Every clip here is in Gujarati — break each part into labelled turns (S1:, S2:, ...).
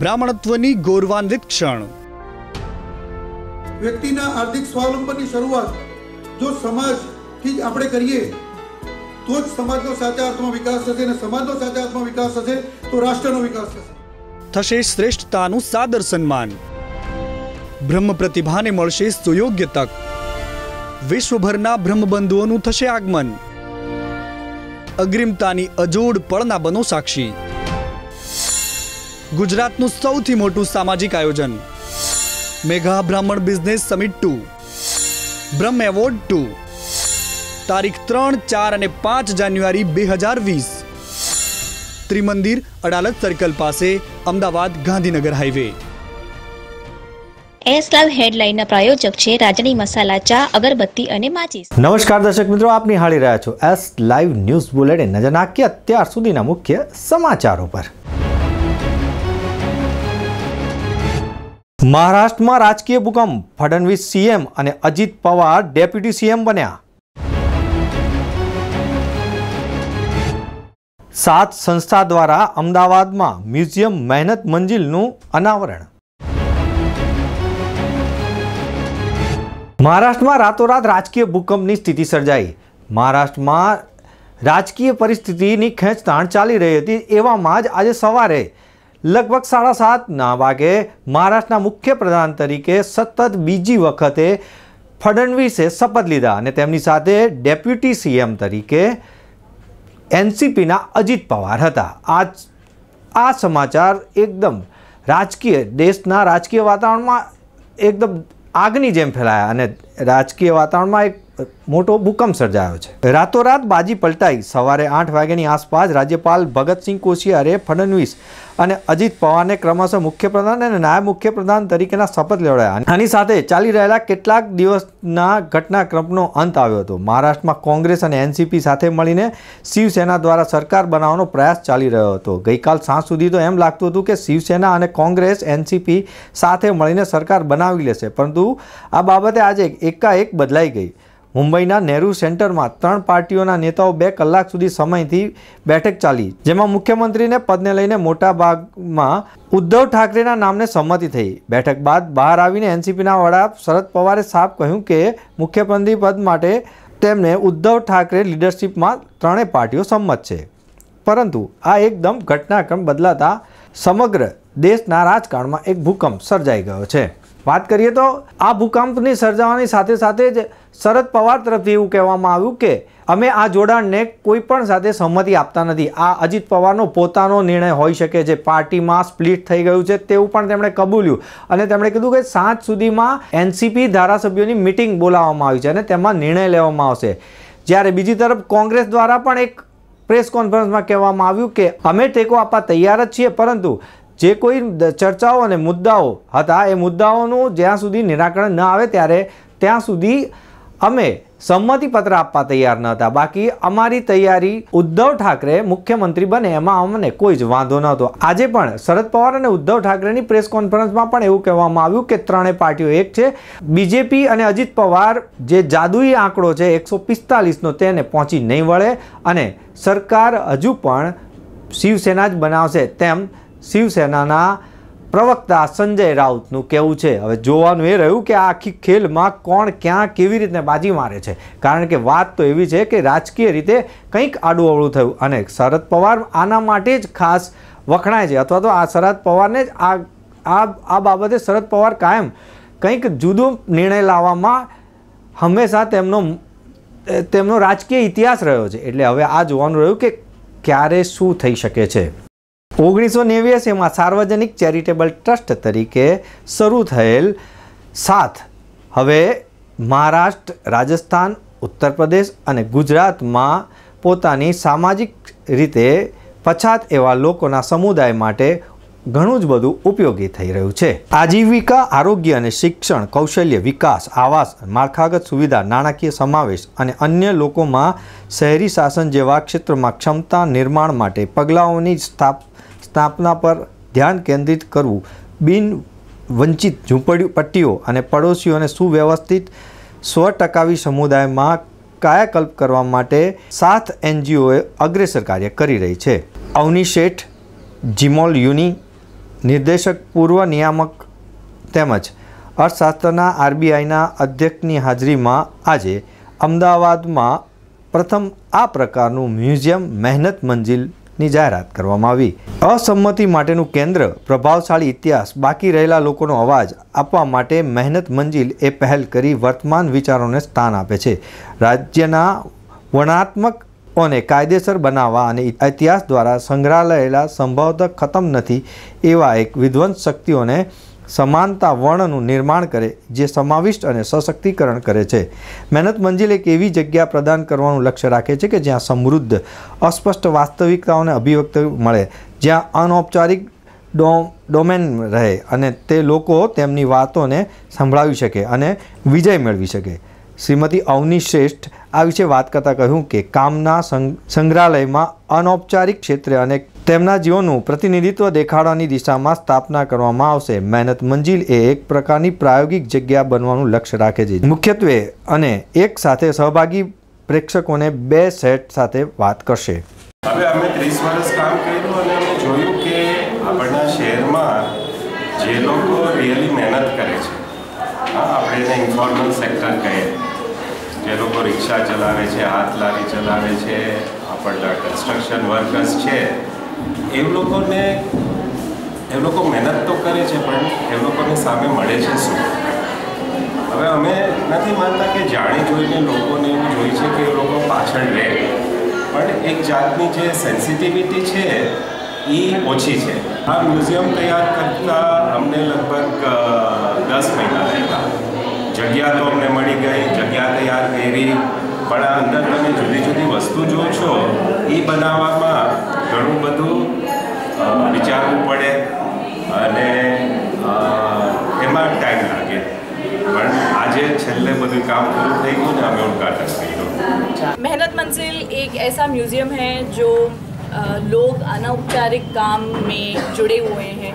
S1: બ્રાહ્મણત્વની ગૌરવાન્વિત ક્ષણ વ્યક્તિના આર્થિક સ્વાવલંબનની શરૂઆત જો સમાજથી જ આપણે કરીએ તો જ સમાજનો સાચા અર્થમાં વિકાસ થશે અને સમાજનો સાચા અર્થમાં વિકાસ થશે તો રાષ્ટ્રનો વિકાસ થશે થશે શ્રેષ્ઠતાનું સાદર સન્માન બ્રહ્મ પ્રતિભાને મળશે સુયોગ્ય તક વિશ્વભરના બ્રહ્મબંધુઓનું થશે આગમન અગ્રિમતાની અજોડ પળના બનો સાક્ષી ગુજરાતનું સૌથી મોટું સામાજિક આયોજન મેઘા બ્રાહ્મણ બિઝનેસ સમિટ ટુ બ્રહ્મ એવોર્ડ ટુ તારીખ ત્રણ ચાર અને પાંચ જાન્યુઆરી બે હજાર વીસ ત્રિમંદિર અડાલત સર્કલ પાસે અમદાવાદ ગાંધીનગર હાઈવે એસલાલ હેડલાઇનના પ્રાયોજક છે રાજની મસાલા ચા અગરબત્તી અને માચીસ નમસ્કાર દર્શક મિત્રો આપની હાળી રહ્યા છો એસ લાઈવ ન્યૂઝ બુલેટિન નજર નાખીએ અત્યાર સુધીના મુખ્ય સમાચારો પર મહારાષ્ટ્રમાં રાજકીય ભૂકંપ ફડણવીસ સીએમ અને અજીત પવાર ડેપ્યુટી સીએમ બન્યા સાત સંસ્થા દ્વારા અમદાવાદમાં મ્યુઝિયમ મહેનત મંજિલનું અનાવરણ મહારાષ્ટ્રમાં રાતોરાત રાજકીય ભૂકંપની સ્થિતિ સર્જાઈ મહારાષ્ટ્રમાં રાજકીય પરિસ્થિતિની ખેંચતાણ ચાલી રહી હતી એવામાં જ આજે સવારે લગભગ સાડા સાતના વાગે મહારાષ્ટ્રના મુખ્ય પ્રધાન તરીકે સતત બીજી વખતે ફડણવીસે શપથ લીધા અને તેમની સાથે ડેપ્યુટી સીએમ તરીકે એનસીપીના અજીત પવાર હતા આજ આ સમાચાર એકદમ રાજકીય દેશના રાજકીય વાતાવરણમાં એકદમ આગની જેમ ફેલાયા અને રાજકીય વાતાવરણમાં એક મોટો ભૂકંપ સર્જાયો છે રાતોરાત બાજી પલટાઈ સવારે આઠ વાગ્યાની આસપાસ રાજ્યપાલ ભગતસિંહ કોશિયારે ફડણવીસ અને અજીત પવારને ક્રમશઃ મુખ્યપ્રધાન અને નાયબ મુખ્યપ્રધાન તરીકેના શપથ લેવડાયા આની સાથે ચાલી રહેલા કેટલાક દિવસના ઘટનાક્રમનો અંત આવ્યો હતો મહારાષ્ટ્રમાં કોંગ્રેસ અને એનસીપી સાથે મળીને શિવસેના દ્વારા સરકાર બનાવવાનો પ્રયાસ ચાલી રહ્યો હતો ગઈકાલ સાંજ સુધી તો એમ લાગતું હતું કે શિવસેના અને કોંગ્રેસ એનસીપી સાથે મળીને સરકાર બનાવી લેશે પરંતુ આ બાબતે આજે એકાએક બદલાઈ ગઈ મુંબઈના નહેરુ સેન્ટરમાં ત્રણ પાર્ટીઓના નેતાઓ બે કલાક સુધી સમયથી બેઠક ચાલી જેમાં મુખ્યમંત્રીને પદને લઈને મોટા ભાગમાં ઉદ્ધવ ઠાકરેના નામને સંમતિ થઈ બેઠક બાદ બહાર આવીને એનસીપીના વડા શરદ પવારે સાફ કહ્યું કે મુખ્યમંત્રી પદ માટે તેમને ઉદ્ધવ ઠાકરે લીડરશીપમાં ત્રણેય પાર્ટીઓ સંમત છે પરંતુ આ એકદમ ઘટનાક્રમ બદલાતા સમગ્ર દેશના રાજકારણમાં એક ભૂકંપ સર્જાઈ ગયો છે વાત કરીએ તો આ ભૂકંપની સર્જાવાની સાથે સાથે જ શરદ પવાર તરફથી એવું કહેવામાં આવ્યું કે અમે આ જોડાણને કોઈ પણ સાથે સંમતિ આપતા નથી આ અજીત પવારનો પોતાનો નિર્ણય હોઈ શકે છે પાર્ટીમાં સ્પ્લિટ થઈ ગયું છે તેવું પણ તેમણે કબૂલ્યું અને તેમણે કીધું કે સાંજ સુધીમાં એનસીપી ધારાસભ્યોની મિટિંગ બોલાવવામાં આવી છે અને તેમાં નિર્ણય લેવામાં આવશે જ્યારે બીજી તરફ કોંગ્રેસ દ્વારા પણ એક પ્રેસ કોન્ફરન્સમાં કહેવામાં આવ્યું કે અમે ટેકો આપવા તૈયાર જ છીએ પરંતુ જે કોઈ ચર્ચાઓ અને મુદ્દાઓ હતા એ મુદ્દાઓનું જ્યાં સુધી નિરાકરણ ન આવે ત્યારે ત્યાં સુધી અમે સંમતિપત્ર આપવા તૈયાર ન હતા બાકી અમારી તૈયારી ઉદ્ધવ ઠાકરે મુખ્યમંત્રી બને એમાં અમને કોઈ જ વાંધો ન હતો આજે પણ શરદ પવાર અને ઉદ્ધવ ઠાકરેની પ્રેસ કોન્ફરન્સમાં પણ એવું કહેવામાં આવ્યું કે ત્રણેય પાર્ટીઓ એક છે બીજેપી અને અજીત પવાર જે જાદુઈ આંકડો છે એકસો પિસ્તાલીસનો તેને પહોંચી નહીં વળે અને સરકાર હજુ પણ શિવસેના જ બનાવશે તેમ શિવસેનાના પ્રવક્તા સંજય રાઉતનું કહેવું છે હવે જોવાનું એ રહ્યું કે આ આખી ખેલમાં કોણ ક્યાં કેવી રીતે બાજી મારે છે કારણ કે વાત તો એવી છે કે રાજકીય રીતે કંઈક આડું થયું અને શરદ પવાર આના માટે જ ખાસ વખણાય છે અથવા તો આ શરદ પવારને જ આ આ બાબતે શરદ પવાર કાયમ કંઈક જુદો નિર્ણય લાવવામાં હંમેશા તેમનો તેમનો રાજકીય ઇતિહાસ રહ્યો છે એટલે હવે આ જોવાનું રહ્યું કે ક્યારે શું થઈ શકે છે ઓગણીસો નેવ્યાસીમાં સાર્વજનિક ચેરિટેબલ ટ્રસ્ટ તરીકે શરૂ થયેલ સાથ હવે મહારાષ્ટ્ર રાજસ્થાન ઉત્તર પ્રદેશ અને ગુજરાતમાં પોતાની સામાજિક રીતે પછાત એવા લોકોના સમુદાય માટે ઘણું જ બધું ઉપયોગી થઈ રહ્યું છે આજીવિકા આરોગ્ય અને શિક્ષણ કૌશલ્ય વિકાસ આવાસ માળખાગત સુવિધા નાણાકીય સમાવેશ અને અન્ય લોકોમાં શહેરી શાસન જેવા ક્ષેત્રોમાં ક્ષમતા નિર્માણ માટે પગલાઓની સ્થાપ સ્થાપના પર ધ્યાન કેન્દ્રિત કરવું બિન વંચિત ઝૂંપડી પટ્ટીઓ અને પડોશીઓને સુવ્યવસ્થિત સ્વ ટકાવી સમુદાયમાં કાયાકલ્પ કરવા માટે સાત એનજીઓએ અગ્રેસર કાર્ય કરી રહી છે અવની શેઠ જીમોલ યુનિ નિર્દેશક પૂર્વ નિયામક તેમજ અર્થશાસ્ત્રના આરબીઆઈના અધ્યક્ષની હાજરીમાં આજે અમદાવાદમાં પ્રથમ આ પ્રકારનું મ્યુઝિયમ મહેનત મંજિલ ની જાહેરાત કરવામાં આવી અસંમતિ માટેનું કેન્દ્ર પ્રભાવશાળી ઇતિહાસ બાકી રહેલા લોકોનો અવાજ આપવા માટે મહેનત મંજિલ એ પહેલ કરી વર્તમાન વિચારોને સ્થાન આપે છે રાજ્યના વર્ણાત્મક અને કાયદેસર બનાવવા અને ઇતિહાસ દ્વારા સંગ્રહાલયેલા સંભવતઃ ખતમ નથી એવા એક વિધ્વંસ શક્તિઓને સમાનતા વર્ણનું નિર્માણ કરે જે સમાવિષ્ટ અને સશક્તિકરણ કરે છે મહેનત મંજિલ એક એવી જગ્યા પ્રદાન કરવાનું લક્ષ્ય રાખે છે કે જ્યાં સમૃદ્ધ અસ્પષ્ટ વાસ્તવિકતાઓને અભિવ્યક્ત મળે જ્યાં અનૌપચારિક ડો ડોમેન રહે અને તે લોકો તેમની વાતોને સંભળાવી શકે અને વિજય મેળવી શકે શ્રીમતી અવની શ્રેષ્ઠ આ વિશે વાત કરતાં કહ્યું કે કામના સંગ્રહાલયમાં અનૌપચારિક ક્ષેત્રે અનેક તેમના જીવનનું પ્રતિનિધિત્વ દેખાડવાની દિશામાં સ્થાપના કરવામાં આવશે મહેનત મંજિલ એ એક પ્રકારની પ્રાયોગિક જગ્યા બનવાનું લક્ષ્ય રાખે છે મુખ્યત્વે અને એક સાથે સહભાગી પ્રેક્ષકોને બે સેટ સાથે વાત કરશે
S2: હવે અમે ત્રીસ વર્ષ કામ કર્યું અને અમે જોયું કે આપણા શહેરમાં
S1: જે લોકો રિયલી મહેનત
S2: કરે છે આપણે એને ઇન્ફોર્મલ સેક્ટર કહીએ જે લોકો રિક્ષા ચલાવે છે હાથ લારી ચલાવે છે આપણા કન્સ્ટ્રક્શન વર્કર્સ છે એ લોકોને એ લોકો મહેનત તો કરે છે પણ એ લોકોને સામે મળે છે શું હવે અમે નથી માનતા કે જાણી જોઈને લોકોને એવું જોઈ છે કે એ લોકો પાછળ રહે પણ એક જાતની જે સેન્સિટિવિટી છે એ ઓછી છે આ મ્યુઝિયમ તૈયાર કરતાં અમને લગભગ દસ મહિના થયા જગ્યા તો અમને મળી ગઈ જગ્યા તૈયાર કરી પણ અંદર તમે જુદી જુદી વસ્તુ જો છો એ બનાવવામાં ઘણું બધું વિચારવું પડે અને એમાં ટાઈમ લાગે પણ આજે છેલ્લે બધું કામ પૂરું થઈ ગયું ને અમે ઉદઘાટન કર્યું
S1: મહેનત मंजिल एक ऐसा म्यूज़ियम है जो लोग अनौपचारिक काम में जुड़े हुए हैं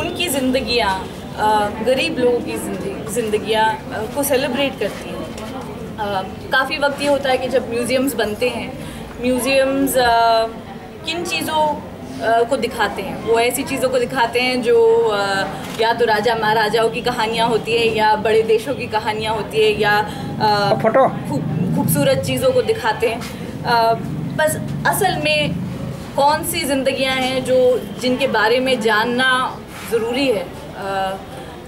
S1: उनकी जिंदगियां गरीब लोगों की जिंदगियां को सेलिब्रेट करती हैं काफ़ी वक्त ये होता है कि जब म्यूज़ियम्स बनते हैं म्यूज़ियम्स किन चीज़ों को दिखाते हैं वो ऐसी चीज़ों को दिखाते हैं जो या तो राजा महाराजाओं की कहानियाँ होती है या बड़े देशों की कहानियाँ होती है या फोटो खूबसूरत चीज़ों को दिखाते हैं बस असल में कौन सी जिंदगियां हैं जो जिनके बारे में जानना ज़रूरी है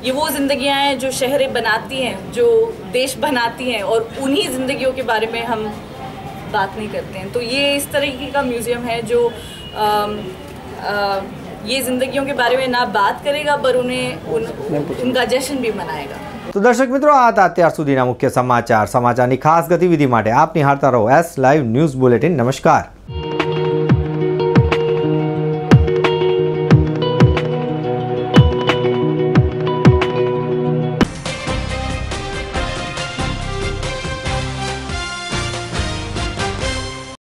S1: ये वो जिंदगियां हैं जो शहरें बनाती हैं जो देश बनाती हैं और उन्हीं ज़िंदगियों के बारे में हम बात नहीं करते हैं तो ये इस तरीके का म्यूज़ियम है जो आ, आ, ये जिंदगी के बारे में ना बात करेगा पर उन्हें उन, उनका जश्न भी मनाएगा तो दर्शक मित्रों अत्यार मुख्य समाचार समाचार की खास गतिविधि आप निहारता रहो एस लाइव न्यूज बुलेटिन नमस्कार